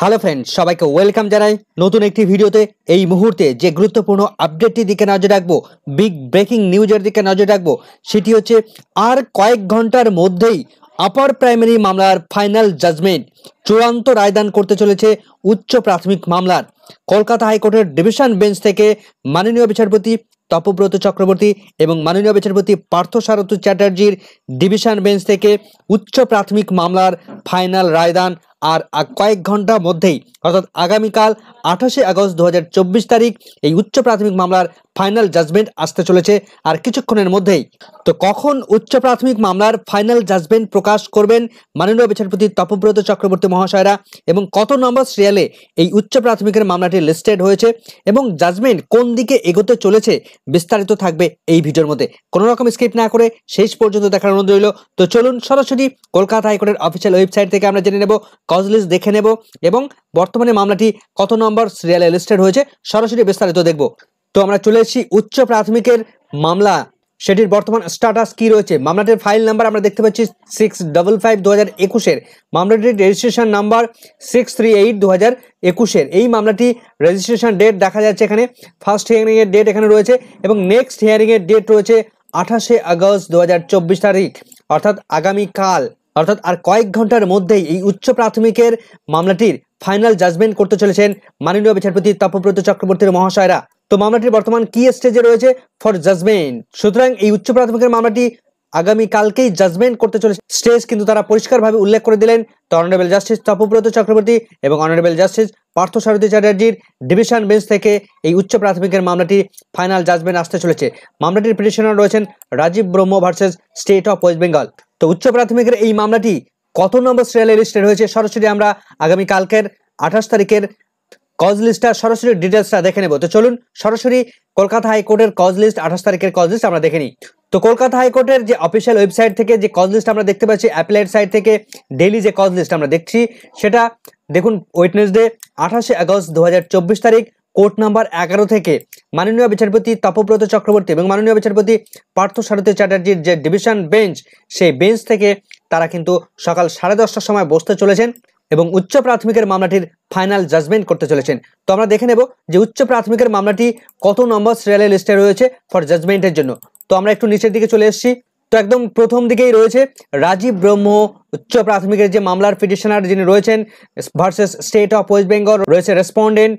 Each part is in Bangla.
হ্যালো ফ্রেন্ড সবাইকে ওয়েলকাম জানাই নতুন একটি ভিডিওতে এই মুহূর্তে যে গুরুত্বপূর্ণ আপডেটটির দিকে নজর রাখবো বিগ ব্রেকিং নিউজের দিকে নজর রাখবো সেটি হচ্ছে আর কয়েক ঘন্টার মধ্যেই আপার প্রাইমারি মামলার ফাইনাল জাজমেন্ট চূড়ান্ত রায়দান করতে চলেছে উচ্চ প্রাথমিক মামলার কলকাতা হাইকোর্টের ডিভিশন বেঞ্চ থেকে মাননীয় বিচারপতি তপব্রত চক্রবর্তী এবং মাননীয় বিচারপতি পার্থসারথী চ্যাটার্জির ডিভিশন বেঞ্চ থেকে উচ্চ প্রাথমিক মামলার ফাইনাল রায়দান আর কয়েক ঘন্টার মধ্যেই অর্থাৎ আগামীকাল আঠাশে আগস্ট দু তারিখ এই উচ্চ প্রাথমিক মামলার ফাইনাল জাজমেন্ট আসতে চলেছে আর কিছুক্ষণের মধ্যেই তো কখন উচ্চ প্রাথমিক মামলার ফাইনাল জাজমেন্ট প্রকাশ করবেন মাননীয় বিচারপতি তপব্রত চক্রবর্তী মহাশয়রা এবং কত নম্বর সিরিয়ালে এই উচ্চ প্রাথমিকের মামলাটি লিস্টেড হয়েছে এবং জাজমেন্ট কোন দিকে এগোতে চলেছে বিস্তারিত থাকবে এই ভিডিওর মধ্যে কোনো রকম স্কিপ না করে শেষ পর্যন্ত দেখার অনুরোধ রইল তো চলুন সরাসরি কলকাতা হাইকোর্টের অফিসিয়াল ওয়েবসাইট থেকে আমরা জেনে নেব কজ লিস্ট দেখে নেব এবং বর্তমানে মামলাটি কত নম্বর সিরিয়ালে লিস্টেড হয়েছে সরাসরি বিস্তারিত দেখব তো আমরা চলে এসেছি উচ্চ প্রাথমিকের মামলা সেটির বর্তমান স্ট্যাটাস কি রয়েছে মামলাটির ফাইল নাম্বার আমরা দেখতে পাচ্ছি সিক্স ডাবল ফাইভ দু হাজার একুশের মামলাটির registration number six three eight দু হাজার একুশের এই মামলাটি রেজিস্ট্রেশন ডেট দেখা যাচ্ছে এখানে ফার্স্ট হিয়ারিংয়ের ডেট এখানে রয়েছে এবং নেক্সট হিয়ারিংয়ের ডেট রয়েছে আঠাশে আগস্ট দু তারিখ অর্থাৎ আগামীকাল অর্থাৎ আর কয়েক ঘন্টার মধ্যেই এই উচ্চ প্রাথমিকের মামলাটির ফাইনাল জাজমেন্ট করতে চলেছেন মাননীয় বিচারপতি তাপব্রত চক্রবর্তীর মহাশয়রা তো মামলাটির বর্তমান কি স্টেজে রয়েছে ফর জাজমেন্ট সুতরাং এই উচ্চ প্রাথমিকের মামলাটি আগামী কালকেই জাজমেন্ট করতে চলে স্টেজ কিন্তু তারা পরিষ্কারভাবে উল্লেখ করে দিলেন তো অনারেবল জাস্টিস তপব্রত চক্রবর্তী এবং অনারেবল জাস্টিস পার্থ সারথী চ্যাটার্জির ডিভিশন বেঞ্চ থেকে এই উচ্চ প্রাথমিকের মামলাটি ফাইনাল জাজমেন্ট আসতে চলেছে মামলাটির পিটিশনার রয়েছেন Rajib Brahma versus state of West Bengal তো উচ্চ প্রাথমিকের এই মামলাটি কত নম্বর সিরিয়ালে লিস্টেড হয়েছে সরাসরি আমরা আগামী কালকের আঠাশ তারিখের কজ লিস্টটা সরাসরি ডিটেলসটা দেখে নেবো তো চলুন সরাসরি কলকাতা হাইকোর্টের কজ লিস্ট আঠাশ তারিখের কজ লিস্ট আমরা দেখে নিই তো কলকাতা হাইকোর্টের যে অফিসিয়াল ওয়েবসাইট থেকে যে কজ লিস্ট আমরা দেখতে পাচ্ছি অ্যাপ্লাইড সাইট থেকে ডেলি যে কজ লিস্ট আমরা দেখছি সেটা দেখুন ওয়েটনেসডে আঠাশে আগস্ট দু তারিখ কোর্ট নাম্বার এগারো থেকে মাননীয় বিচারপতি তপব্রত চক্রবর্তী এবং মাননীয় বিচারপতি পার্থ সারথী চ্যাটার্জির যে ডিভিশন বেঞ্চ সেই বেঞ্চ থেকে তারা কিন্তু সকাল সাড়ে দশটার সময় বসতে চলেছেন এবং উচ্চ প্রাথমিকের মামলাটির ফাইনাল জাজমেন্ট করতে চলেছেন তো আমরা দেখে নেব যে উচ্চ প্রাথমিকের মামলাটি কত নম্বর সিরিয়ালের লিস্টে রয়েছে ফর জাজমেন্টের জন্য তো আমরা একটু নিচের দিকে চলে এসেছি তো একদম প্রথম দিকেই রয়েছে রাজীব ব্রহ্ম উচ্চ প্রাথমিকের যে মামলার পিটিশনার যিনি রয়েছেন versus state of West Bengal রয়েছে রেসপন্ডেন্ট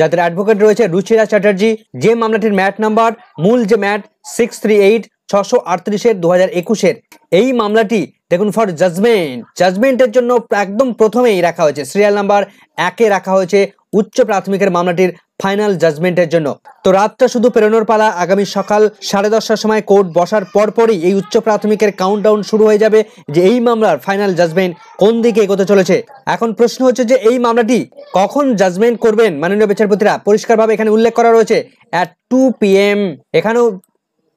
যাদের অ্যাডভোকেট রয়েছে রুচিরা চ্যাটার্জি যে মামলাটির ম্যাট নাম্বার মূল যে ম্যাট সিক্স থ্রি এইট ছশো আটত্রিশের দু হাজার একুশের এই মামলাটি দেখুন ফর জাজমেন্ট জাজমেন্টের জন্য একদম প্রথমেই রাখা হয়েছে সিরিয়াল নাম্বার একে রাখা হয়েছে উচ্চ প্রাথমিকের মামলাটির ফাইনাল জাজমেন্টের জন্য তো রাতটা শুধু পেরোনোর পালা আগামী সকাল সাড়ে দশটার সময় কোর্ট বসার পরপরই এই উচ্চ প্রাথমিকের কাউন্টডাউন শুরু হয়ে যাবে যে এই মামলার ফাইনাল জাজমেন্ট কোন দিকে এগোতে চলেছে এখন প্রশ্ন হচ্ছে যে এই মামলাটি কখন জাজমেন্ট করবেন মাননীয় বিচারপতিরা পরিষ্কারভাবে এখানে উল্লেখ করা রয়েছে অ্যাট টু পি এম এখানেও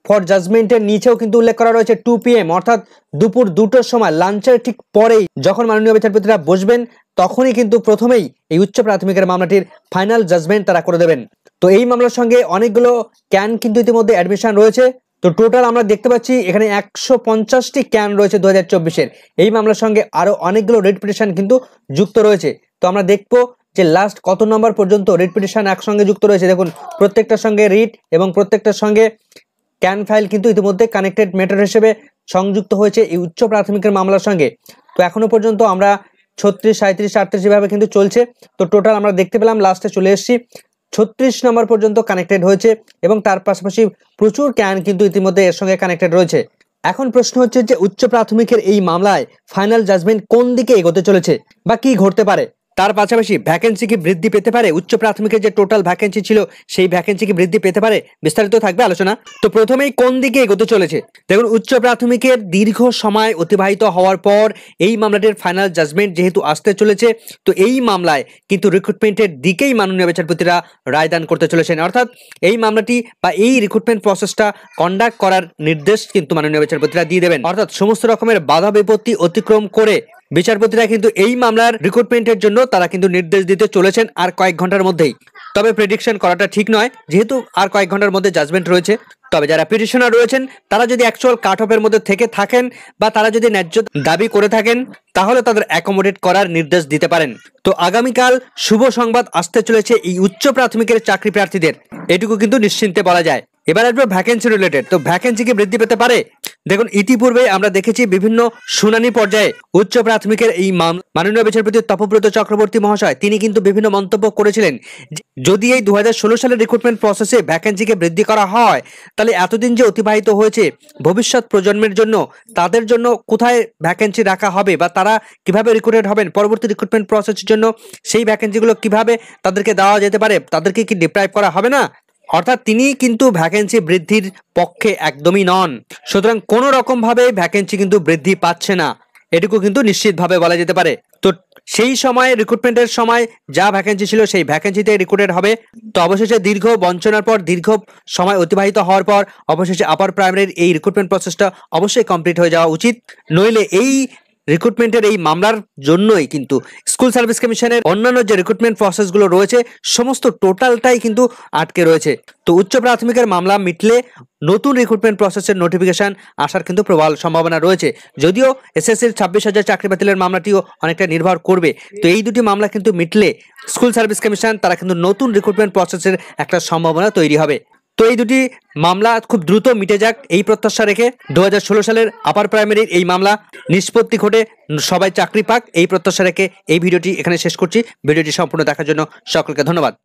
ফর জাজমেন্টের নিচেও কিন্তু উল্লেখ করা রয়েছে টু পিএম অর্থাৎ দুপুর দুটোর সময় লাঞ্চের ঠিক পরেই যখন মাননীয় বিচারপতিরা বসবেন তখনই কিন্তু প্রথমেই এই উচ্চ প্রাথমিকের মামলাটির ফাইনাল জাজমেন্ট তারা করে দেবেন তো এই মামলার সঙ্গে অনেকগুলো ক্যান কিন্তু ইতিমধ্যে অ্যাডমিশন রয়েছে তো টোটাল আমরা দেখতে পাচ্ছি এখানে একশো পঞ্চাশটি ক্যান রয়েছে দু হাজার চব্বিশের এই মামলার সঙ্গে আরও অনেকগুলো রেড পিটিশন কিন্তু যুক্ত রয়েছে তো আমরা দেখব যে লাস্ট কত নম্বর পর্যন্ত রেড পিটিশন একসঙ্গে যুক্ত রয়েছে দেখুন প্রত্যেকটার সঙ্গে রিট এবং প্রত্যেকটার সঙ্গে ক্যান ফাইল কিন্তু ইতিমধ্যে কানেক্টেড ম্যাটার হিসেবে সংযুক্ত হয়েছে এই উচ্চ প্রাথমিকের মামলার সঙ্গে তো এখনো পর্যন্ত আমরা ছত্রিশ সাঁত্রিশ আটত্রিশ এভাবে কিন্তু চলছে তো টোটাল আমরা দেখতে পেলাম লাস্টে চলে এসেছি ছত্রিশ নম্বর পর্যন্ত কানেক্টেড হয়েছে এবং তার পাশাপাশি প্রচুর ক্যান কিন্তু ইতিমধ্যে এর সঙ্গে কানেক্টেড রয়েছে এখন প্রশ্ন হচ্ছে যে উচ্চ প্রাথমিকের এই মামলায় ফাইনাল জাজমেন্ট কোন দিকে এগোতে চলেছে বা কি ঘটতে পারে তার পাশাপাশি ভ্যাকেন্সি কি বৃদ্ধি পেতে পারে উচ্চ প্রাথমিকের যে টোটাল ভ্যাকেন্সি ছিল সেই ভ্যাকেন্সি কি বৃদ্ধি পেতে পারে বিস্তারিত থাকবে আলোচনা তো প্রথমেই কোন দিকে এগোতে চলেছে দেখুন উচ্চ প্রাথমিকের দীর্ঘ সময় অতিবাহিত হওয়ার পর এই মামলাটির ফাইনাল জাজমেন্ট যেহেতু আসতে চলেছে তো এই মামলায় কিন্তু রিক্রুটমেন্টের দিকেই মাননীয় বিচারপতিরা রায়দান করতে চলেছেন অর্থাৎ এই মামলাটি বা এই রিক্রুটমেন্ট প্রসেসটা কন্ডাক্ট করার নির্দেশ কিন্তু মাননীয় বিচারপতিরা দিয়ে দেবেন অর্থাৎ সমস্ত রকমের বাধা বিপত্তি অতিক্রম করে বিচারপতিরা কিন্তু এই মামলার রিক্রুটমেন্টের জন্য তারা কিন্তু নির্দেশ দিতে চলেছেন আর কয়েক ঘন্টার মধ্যেই তবে প্রেডিকশন করাটা ঠিক নয় যেহেতু আর কয়েক ঘন্টার মধ্যে জাজমেন্ট রয়েছে তবে যারা পিটিশনার রয়েছেন তারা যদি অ্যাকচুয়াল কাট অফের মধ্যে থেকে থাকেন বা তারা যদি ন্যায্য দাবি করে থাকেন তাহলে তাদের অ্যাকোমোডেট করার নির্দেশ দিতে পারেন তো আগামীকাল শুভ সংবাদ আসতে চলেছে এই উচ্চ প্রাথমিকের চাকরি প্রার্থীদের এটুকু কিন্তু নিশ্চিন্তে বলা যায় এবার আসবে ভ্যাকেন্সি রিলেটেড তো ভ্যাকেন্সি কি বৃদ্ধি পেতে পারে দেখুন ইতিপূর্বে আমরা দেখেছি বিভিন্ন শুনানি পর্যায়ে উচ্চ প্রাথমিকের এই মামলা মাননীয় বিচারপতি তপব্রত চক্রবর্তী মহাশয় তিনি কিন্তু বিভিন্ন মন্তব্য করেছিলেন যদি এই দু হাজার সালের রিক্রুটমেন্ট প্রসেসে ভ্যাকেন্সিকে বৃদ্ধি করা হয় তাহলে এতদিন যে অতিবাহিত হয়েছে ভবিষ্যৎ প্রজন্মের জন্য তাদের জন্য কোথায় ভ্যাকেন্সি রাখা হবে বা তারা কিভাবে রিক্রুটেড হবেন পরবর্তী রিক্রুটমেন্ট প্রসেসের জন্য সেই ভ্যাকেন্সিগুলো কিভাবে তাদেরকে দেওয়া যেতে পারে তাদেরকে কি ডিপ্রাইভ করা হবে না অর্থাৎ তিনি কিন্তু ভ্যাকেন্সি বৃদ্ধির পক্ষে একদমই নন সুতরাং কোনো রকমভাবে ভ্যাকেন্সি কিন্তু বৃদ্ধি পাচ্ছে না এটুকু কিন্তু নিশ্চিতভাবে বলা যেতে পারে তো সেই সময় রিক্রুটমেন্টের সময় যা ভ্যাকেন্সি ছিল সেই ভ্যাকেন্সিতে রিক্রুটেড হবে তো অবশেষে দীর্ঘ বঞ্চনার পর দীর্ঘ সময় অতিবাহিত হওয়ার পর অবশেষে আপার প্রাইমারির এই রিক্রুটমেন্ট প্রসেসটা অবশ্যই কমপ্লিট হয়ে যাওয়া উচিত নইলে এই রিক্রুটমেন্টের এই মামলার জন্যই কিন্তু স্কুল সার্ভিস কমিশনের অন্যান্য যে রিক্রুটমেন্ট প্রসেসগুলো রয়েছে সমস্ত টোটালটাই কিন্তু আটকে রয়েছে তো উচ্চ প্রাথমিকের মামলা মিটলে নতুন রিক্রুটমেন্ট প্রসেসের নোটিফিকেশান আসার কিন্তু প্রবল সম্ভাবনা রয়েছে যদিও এসএসসির ছাব্বিশ হাজার চাকরি বাতিলের মামলাটিও অনেকটা নির্ভর করবে তো এই দুটি মামলা কিন্তু মিটলে স্কুল সার্ভিস কমিশন তারা কিন্তু নতুন রিক্রুটমেন্ট প্রসেসের একটা সম্ভাবনা তৈরি হবে তো এই দুটি মামলা খুব দ্রুত মিটে যাক এই প্রত্যাশা রেখে দু সালের আপার প্রাইমারির এই মামলা নিষ্পত্তি ঘটে সবাই চাকরি পাক এই প্রত্যাশা রেখে এই ভিডিওটি এখানে শেষ করছি ভিডিওটি সম্পূর্ণ দেখার জন্য সকলকে ধন্যবাদ